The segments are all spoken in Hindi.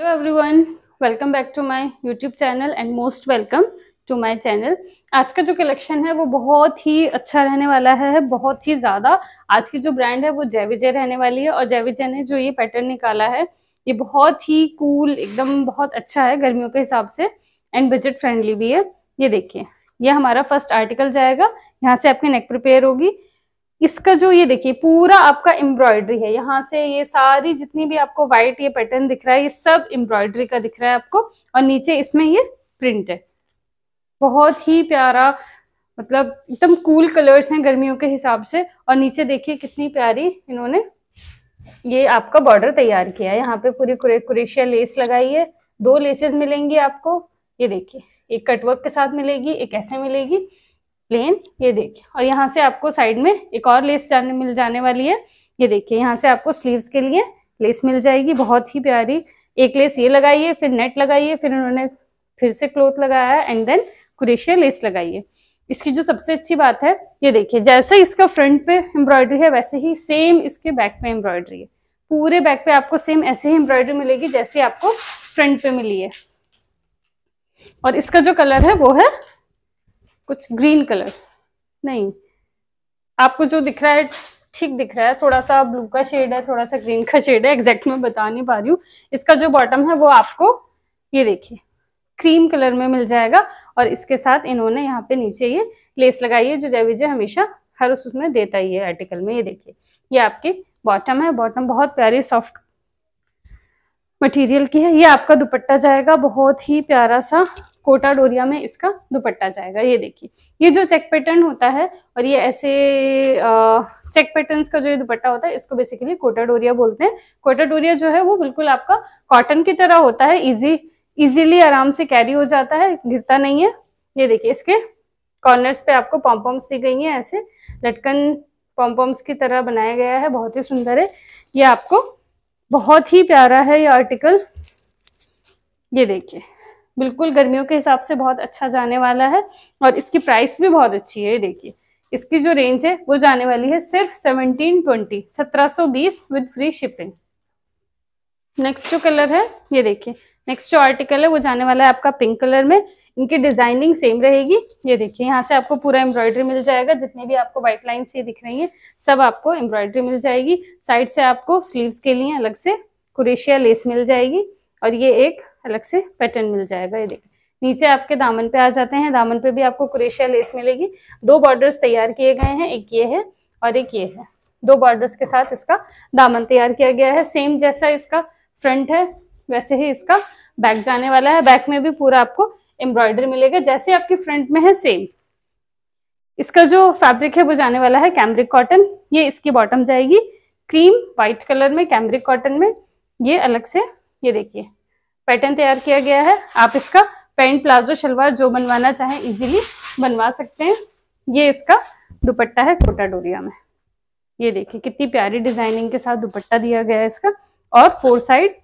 hello everyone welcome back to my YouTube channel and most welcome to my channel आज का जो कलेक्शन है वो बहुत ही अच्छा रहने वाला है बहुत ही ज़्यादा आज की जो ब्रांड है वो जैविजय रहने वाली है और जैविजय ने जो ये पैटर्न निकाला है ये बहुत ही कूल एकदम बहुत अच्छा है गर्मियों के हिसाब से एंड बजट फ्रेंडली भी है ये देखिए ये हमारा फर्स्ट आर्टिकल जाएगा यहाँ से आपकी नेक प्रिपेयर होगी इसका जो ये देखिए पूरा आपका एम्ब्रॉयडरी है यहाँ से ये सारी जितनी भी आपको व्हाइट ये पैटर्न दिख रहा है ये सब एम्ब्रॉयडरी का दिख रहा है आपको और नीचे इसमें ये प्रिंट है बहुत ही प्यारा मतलब एकदम कूल कलर्स हैं गर्मियों के हिसाब से और नीचे देखिए कितनी प्यारी इन्होंने ये आपका बॉर्डर तैयार किया है यहाँ पे पूरी कुरेशिया लेस लगाई है दो लेसेस मिलेंगी आपको ये देखिए एक कटवर्क के साथ मिलेगी एक ऐसे मिलेगी प्लेन ये देखिए और यहाँ से आपको साइड में एक और लेस जाने मिल जाने वाली है ये देखिए यहाँ से आपको स्लीव्स के लिए लेस मिल जाएगी बहुत ही प्यारी एक लेस ये लगाइए फिर नेट लगाइए फिर उन्होंने फिर से क्लोथ लगाया एंड देन कुरेशिया लेस लगाइए इसकी जो सबसे अच्छी बात है ये देखिए जैसे इसका फ्रंट पे एम्ब्रॉयडरी है वैसे ही सेम इसके बैक पे एम्ब्रॉयडरी है पूरे बैक पे आपको सेम ऐसे ही एम्ब्रॉयडरी मिलेगी जैसे आपको फ्रंट पे मिली है और इसका जो कलर है वो है कुछ ग्रीन कलर नहीं आपको जो दिख रहा है ठीक दिख रहा है थोड़ा सा ब्लू का शेड है थोड़ा सा ग्रीन का शेड है एग्जैक्ट मैं बता नहीं पा रही हूँ इसका जो बॉटम है वो आपको ये देखिए क्रीम कलर में मिल जाएगा और इसके साथ इन्होंने यहाँ पे नीचे ये लेस लगाई है जो जय विजय हमेशा हर उसमें देता ही है आर्टिकल में ये देखिए ये आपके बॉटम है बॉटम बहुत प्यारी सॉफ्ट मटेरियल की है ये आपका दुपट्टा जाएगा बहुत ही प्यारा सा कोटा डोरिया में इसका दुपट्टा जाएगा ये देखिए ये जो चेक पैटर्न होता है और ये ऐसे चेक पैटर्न्स का जो ये दुपट्टा होता है इसको बेसिकली कोटा डोरिया बोलते हैं कोटा डोरिया जो है वो बिल्कुल आपका कॉटन की तरह होता है इजी इजीली आराम से कैरी हो जाता है गिरता नहीं है ये देखिए इसके कॉर्नर्स पे आपको पॉम्पॉम्स दी गई है ऐसे लटकन पॉम्पॉम्स की तरह बनाया गया है बहुत ही सुंदर है ये आपको बहुत ही प्यारा है ये आर्टिकल ये देखिए बिल्कुल गर्मियों के हिसाब से बहुत अच्छा जाने वाला है और इसकी प्राइस भी बहुत अच्छी है ये देखिए इसकी जो रेंज है वो जाने वाली है सिर्फ सेवनटीन ट्वेंटी सत्रह सो बीस विद फ्री शिपिंग नेक्स्ट जो कलर है ये देखिए नेक्स्ट जो आर्टिकल है वो जाने वाला है आपका पिंक कलर में इनकी डिजाइनिंग सेम रहेगी ये देखिए यहाँ से आपको पूरा एम्ब्रॉयडरी मिल जाएगा जितने भी आपको व्हाइट लाइन्स ये दिख रही हैं सब आपको एम्ब्रॉयडरी मिल जाएगी साइड से आपको स्लीव्स के लिए अलग से कुरेशिया लेस मिल जाएगी और ये एक अलग से पैटर्न मिल जाएगा ये देखिए नीचे आपके दामन पे आ जाते हैं दामन पे भी आपको कुरेशिया लेस मिलेगी दो बॉर्डर्स तैयार किए गए हैं एक ये है और एक ये है दो बॉर्डर्स के साथ इसका दामन तैयार किया गया है सेम जैसा इसका फ्रंट है वैसे ही इसका बैक जाने वाला है बैक में भी पूरा आपको एम्ब्रॉयडरी मिलेगा जैसे आपकी फ्रंट में है सेम इसका जो फैब्रिक है वो जाने वाला है कैमरिक कॉटन ये इसकी बॉटम जाएगी क्रीम व्हाइट कलर में कैम्ब्रिक कॉटन में ये अलग से ये देखिए पैटर्न तैयार किया गया है आप इसका पेंट प्लाजो शलवार जो बनवाना चाहे इजीली बनवा सकते हैं ये इसका दुपट्टा है कोटा डोरिया में ये देखिए कितनी प्यारी डिजाइनिंग के साथ दुपट्टा दिया गया है इसका और फोर साइड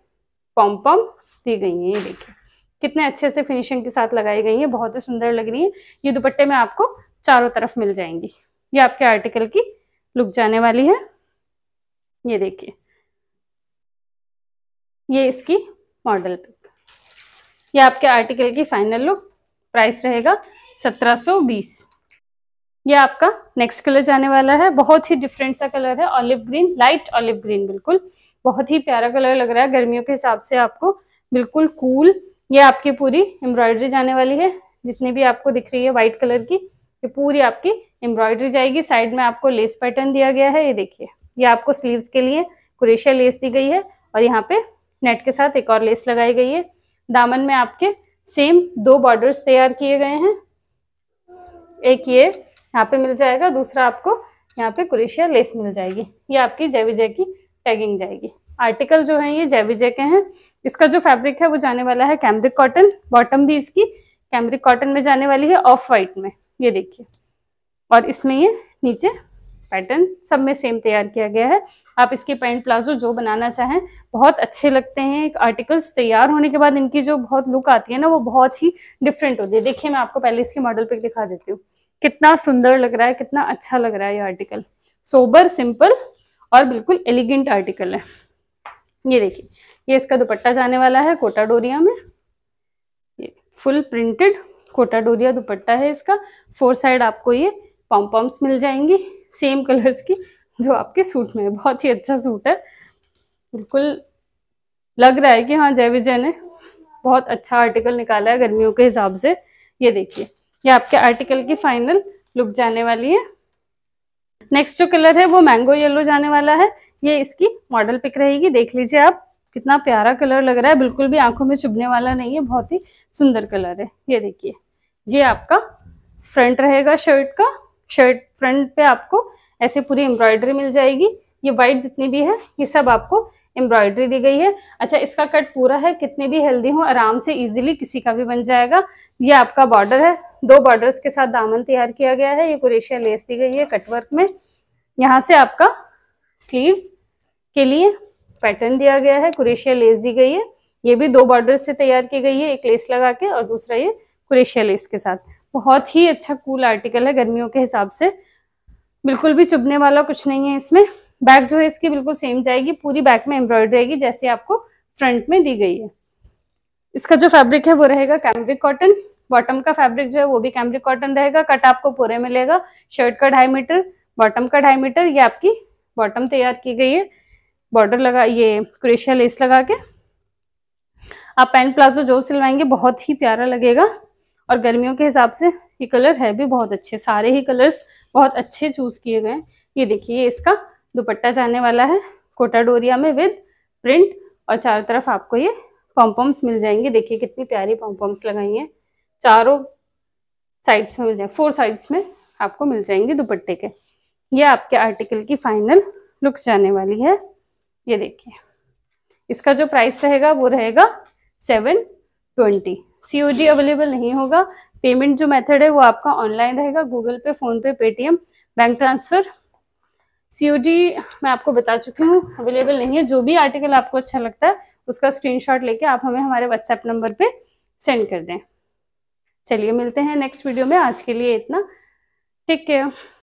पॉम पॉम दी गई हैं ये देखिए कितने अच्छे से फिनिशिंग के साथ लगाई गई हैं बहुत ही सुंदर लग रही है ये दुपट्टे में आपको चारों तरफ मिल जाएंगी ये आपके आर्टिकल की लुक जाने वाली है ये देखिए ये इसकी मॉडल पिक ये आपके आर्टिकल की फाइनल लुक प्राइस रहेगा सत्रह ये आपका नेक्स्ट कलर जाने वाला है बहुत ही डिफरेंट सा कलर है olive green light olive green बिल्कुल बहुत ही प्यारा कलर लग रहा है गर्मियों के हिसाब से आपको बिल्कुल कूल ये आपकी पूरी एम्ब्रॉयडरी जाने वाली है जितनी भी आपको दिख रही है व्हाइट कलर की ये पूरी आपकी एम्ब्रॉयडरी जाएगी साइड में आपको लेस पैटर्न दिया गया है ये देखिए ये आपको स्लीव्स के लिए कुरेशिया लेस दी गई है और यहाँ पे नेट के साथ एक और लेस लगाई गई है दामन में आपके सेम दो बॉर्डर्स तैयार किए गए हैं एक ये यहाँ पे मिल जाएगा दूसरा आपको यहाँ पे कुरेशिया लेस मिल जाएगी ये आपकी जय विजय की टैगिंग जाएगी आर्टिकल जो है ये जेवीजे के हैं इसका जो फैब्रिक है वो जाने वाला है कैमरिक कॉटन बॉटम भी इसकी कैमरिक कॉटन में जाने वाली है ऑफ वाइट में ये देखिए और इसमें ये नीचे पैटर्न सब में सेम तैयार किया गया है आप इसके पैंट प्लाजो जो बनाना चाहें बहुत अच्छे लगते हैं आर्टिकल्स तैयार होने के बाद इनकी जो बहुत लुक आती है ना वो बहुत ही डिफरेंट होती है देखिए मैं आपको पहले इसके मॉडल पर दिखा देती हूँ कितना सुंदर लग रहा है कितना अच्छा लग रहा है ये आर्टिकल सोबर सिंपल और बिल्कुल एलिगेंट आर्टिकल है ये देखिए ये इसका दुपट्टा जाने वाला है कोटा डोरिया में ये फुल प्रिंटेड कोटा डोरिया दुपट्टा है इसका फोर साइड आपको ये पॉम्पॉम्स मिल जाएंगी सेम कलर्स की जो आपके सूट में है बहुत ही अच्छा सूट है बिल्कुल लग रहा है कि हाँ जय विजय ने बहुत अच्छा आर्टिकल निकाला है गर्मियों के हिसाब से ये देखिए ये आपके आर्टिकल की फाइनल लुक जाने वाली है नेक्स्ट जो कलर है वो मैंगो येलो जाने वाला है ये इसकी मॉडल पिक रहेगी देख लीजिए आप कितना प्यारा कलर लग रहा है बिल्कुल भी आंखों में चुभने वाला नहीं है बहुत ही सुंदर कलर है ये देखिए ये आपका फ्रंट रहेगा शर्ट का शर्ट फ्रंट पे आपको ऐसे पूरी एम्ब्रॉयडरी मिल जाएगी ये वाइट जितनी भी है ये सब आपको एम्ब्रॉयडरी दी गई है अच्छा इसका कट पूरा है कितने भी हेल्दी हो आराम से इजीली किसी का भी बन जाएगा ये आपका बॉर्डर है दो बॉर्डर्स के साथ दामन तैयार किया गया है ये कुरेशिया लेस दी गई है कटवर्क में यहाँ से आपका स्लीव्स के लिए पैटर्न दिया गया है कुरेशिया लेस दी गई है ये भी दो बॉर्डर से तैयार की गई है एक लेस लगा के और दूसरा ये कुरेशिया लेस के साथ बहुत ही अच्छा कूल आर्टिकल है गर्मियों के हिसाब से बिल्कुल भी चुभने वाला कुछ नहीं है इसमें बैक जो है इसकी बिल्कुल सेम जाएगी पूरी बैक में एम्ब्रॉयडरी रहेगी जैसे आपको फ्रंट में दी गई है इसका जो फैब्रिक है वो रहेगा कैम्ब्रिक कॉटन बॉटम का फैब्रिक जो है वो भी कैमरिक कॉटन रहेगा कट आपको पूरे मिलेगा शर्ट का ढाई मीटर बॉटम का ढाई मीटर ये आपकी बॉटम तैयार की गई है बॉर्डर लगा ये क्रेशिया लेस लगा के आप पैंट प्लाजो जो सिलवाएंगे बहुत ही प्यारा लगेगा और गर्मियों के हिसाब से ये कलर है भी बहुत अच्छे सारे ही कलर्स बहुत अच्छे चूज किए गए ये देखिए इसका दुपट्टा जाने वाला है कोटा डोरिया में विद प्रिंट और चारों तरफ आपको ये पॉम्पॉम्स मिल जाएंगे देखिए कितनी प्यारी पॉम्पॉम्स लगाई हैं चारों साइड्स में मिल जाए फोर साइड्स में आपको मिल जाएंगे दुपट्टे के ये आपके आर्टिकल की फाइनल लुक्स जाने वाली है ये देखिए इसका जो प्राइस रहेगा वो रहेगा सेवन ट्वेंटी सी अवेलेबल नहीं होगा पेमेंट जो मेथड है वो आपका ऑनलाइन रहेगा गूगल पे फोन पे पेटीएम बैंक ट्रांसफर सीओडी मैं आपको बता चुकी हूँ अवेलेबल नहीं है जो भी आर्टिकल आपको अच्छा लगता है उसका स्क्रीनशॉट लेके आप हमें हमारे व्हाट्सएप नंबर पे सेंड कर दें चलिए मिलते हैं नेक्स्ट वीडियो में आज के लिए इतना टेक केयर